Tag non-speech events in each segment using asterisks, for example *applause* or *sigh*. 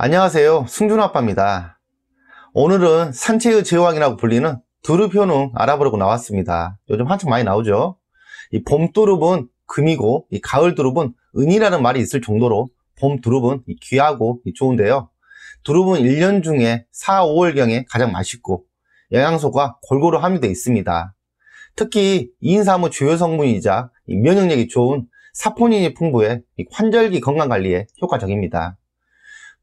안녕하세요 승준아빠입니다 오늘은 산채의 제왕이라고 불리는 두릅효능 알아보려고 나왔습니다 요즘 한창 많이 나오죠 이봄 두릅은 금이고 이 가을 두릅은 은이라는 말이 있을 정도로 봄 두릅은 귀하고 좋은데요 두릅은 1년 중에 4, 5월경에 가장 맛있고 영양소가 골고루 함유되어 있습니다 특히 인삼의 주요 성분이자 면역력이 좋은 사포닌이 풍부해 환절기 건강관리에 효과적입니다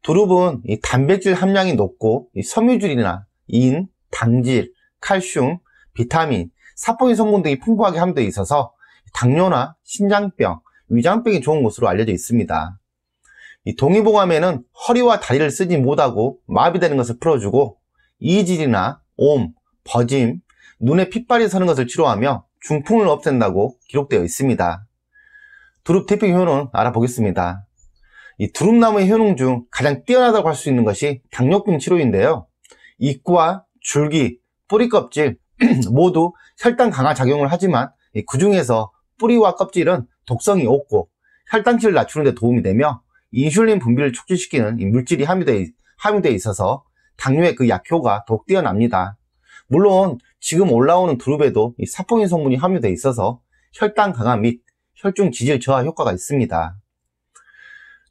두릅은 단백질 함량이 높고 섬유질이나 인, 당질, 칼슘, 비타민, 사포닌 성분 등이 풍부하게 함유되어 있어서 당뇨나 신장병, 위장병이 좋은 것으로 알려져 있습니다. 동의보감에는 허리와 다리를 쓰지 못하고 마비되는 것을 풀어주고 이질이나 옴, 버짐, 눈에 핏발이 서는 것을 치료하며 중풍을 없앤다고 기록되어 있습니다. 두릅 대표 효는 알아보겠습니다. 이 두릅나무의 효능 중 가장 뛰어나다고 할 수 있는 것이 당뇨병 치료인데요. 잎과 줄기, 뿌리 껍질 *clears throat* 모두 혈당 강화 작용을 하지만 그 중에서 뿌리와 껍질은 독성이 없고 혈당치를 낮추는 데 도움이 되며 인슐린 분비를 촉진시키는 이 물질이 함유되어 있어서 당뇨의 그 약효가 더욱 뛰어납니다. 물론 지금 올라오는 두릅에도 이 사포닌 성분이 함유되어 있어서 혈당 강화 및 혈중 지질 저하 효과가 있습니다.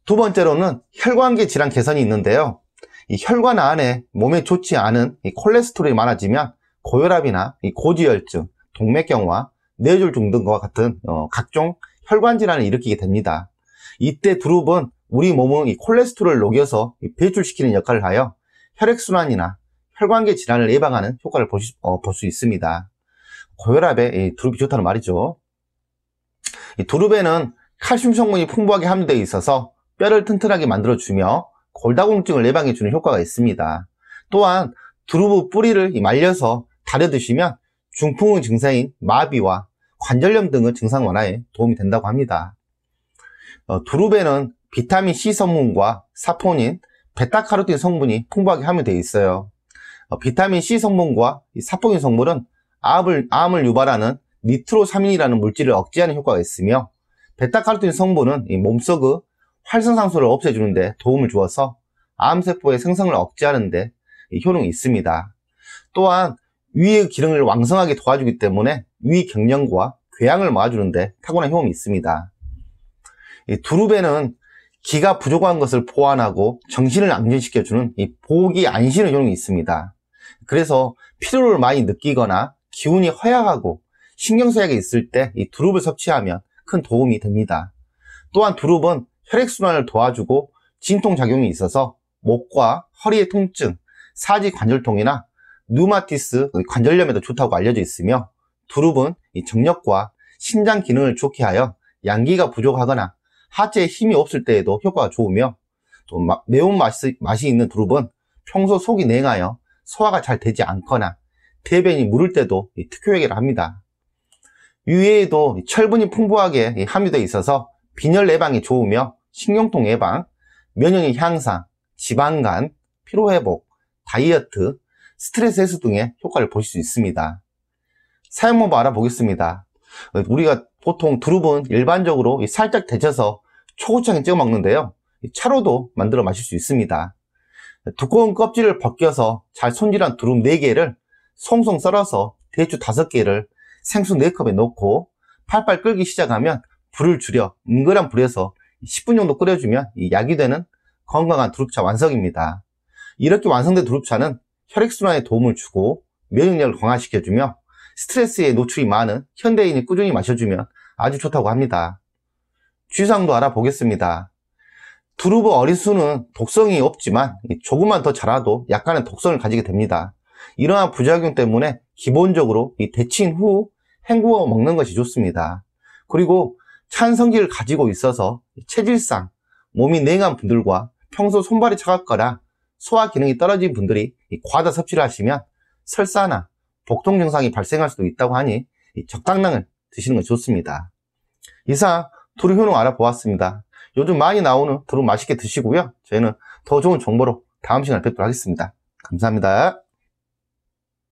두 번째로는 혈관계 질환 개선이 있는데요. 이 혈관 안에 몸에 좋지 않은 콜레스테롤이 많아지면 고혈압이나 고지혈증, 동맥경화, 뇌졸 중 등과 같은 어, 각종 혈관 질환을 일으키게 됩니다. 이때 두릅은 우리 몸은 이 콜레스테롤을 녹여서 배출시키는 역할을 하여 혈액순환이나 혈관계 질환을 예방하는 효과를 볼수 어, 있습니다. 고혈압에 두릅이 좋다는 말이죠. 두릅에는 칼슘 성분이 풍부하게 함유되어 있어서 뼈를 튼튼하게 만들어주며 골다공증을 예방해주는 효과가 있습니다. 또한 두루부 뿌리를 말려서 다려 드시면 중풍의 증상인 마비와 관절염 등의 증상 완화에 도움이 된다고 합니다. 어, 두루베는 비타민C 성분과 사포닌, 베타카로틴 성분이 풍부하게 함유되어 있어요. 어, 비타민C 성분과 사포닌 성분은 암을, 암을 유발하는 니트로사민이라는 물질을 억제하는 효과가 있으며 베타카로틴 성분은 몸속의 활성산소를 없애주는데 도움을 주어서 암세포의 생성을 억제하는데 효능이 있습니다. 또한 위의 기능을 왕성하게 도와주기 때문에 위 경련과 궤양을 막아주는데 타고난 효능이 있습니다. 두루베는 기가 부족한 것을 보완하고 정신을 안정시켜주는 이 보기 안신의 효능이 있습니다. 그래서 피로를 많이 느끼거나 기운이 허약하고 신경쇠약이 있을 때이 두릅을 섭취하면 큰 도움이 됩니다. 또한 두릅은 혈액순환을 도와주고 진통작용이 있어서 목과 허리의 통증, 사지 관절통이나 누마티스 그 관절염에도 좋다고 알려져 있으며 두릅은 정력과 신장 기능을 좋게 하여 양기가 부족하거나 하체에 힘이 없을 때에도 효과가 좋으며 또 매운맛이 맛이 있는 두릅은 평소 속이 냉하여 소화가 잘 되지 않거나 대변이 무를 때도 특효약이라 합니다. 유해에도 철분이 풍부하게 함유되어 있어서 빈혈 예방이 좋으며 신경통 예방, 면역력 향상, 지방간, 피로회복, 다이어트, 스트레스 해소 등의 효과를 보실 수 있습니다. 사용법 알아보겠습니다. 우리가 보통 두릅은 일반적으로 살짝 데쳐서 초고추장에 찍어 먹는데요. 차로도 만들어 마실 수 있습니다. 두꺼운 껍질을 벗겨서 잘 손질한 두릅 4개를 송송 썰어서 대추 5개를 생수 4컵에 넣고 팔팔 끓기 시작하면 불을 줄여 은근한 불에서 10분 정도 끓여주면 약이 되는 건강한 두릅차 완성입니다. 이렇게 완성된 두릅차는 혈액순환에 도움을 주고 면역력을 강화시켜주며 스트레스에 노출이 많은 현대인이 꾸준히 마셔주면 아주 좋다고 합니다. 주의사항도 알아보겠습니다. 두루브 어린수는 독성이 없지만 조금만 더 자라도 약간의 독성을 가지게 됩니다. 이러한 부작용 때문에 기본적으로 이 데친 후 헹구어 먹는 것이 좋습니다. 그리고 찬성기를 가지고 있어서 체질상 몸이 냉한 분들과 평소 손발이 차갑거나 소화 기능이 떨어진 분들이 과다 섭취를 하시면 설사나 복통 증상이 발생할 수도 있다고 하니 적당량을 드시는 것이 좋습니다. 이상 두루 효능 알아보았습니다. 요즘 많이 나오는 두루 맛있게 드시고요. 저희는 더 좋은 정보로 다음 시간에 뵙도록 하겠습니다. 감사합니다.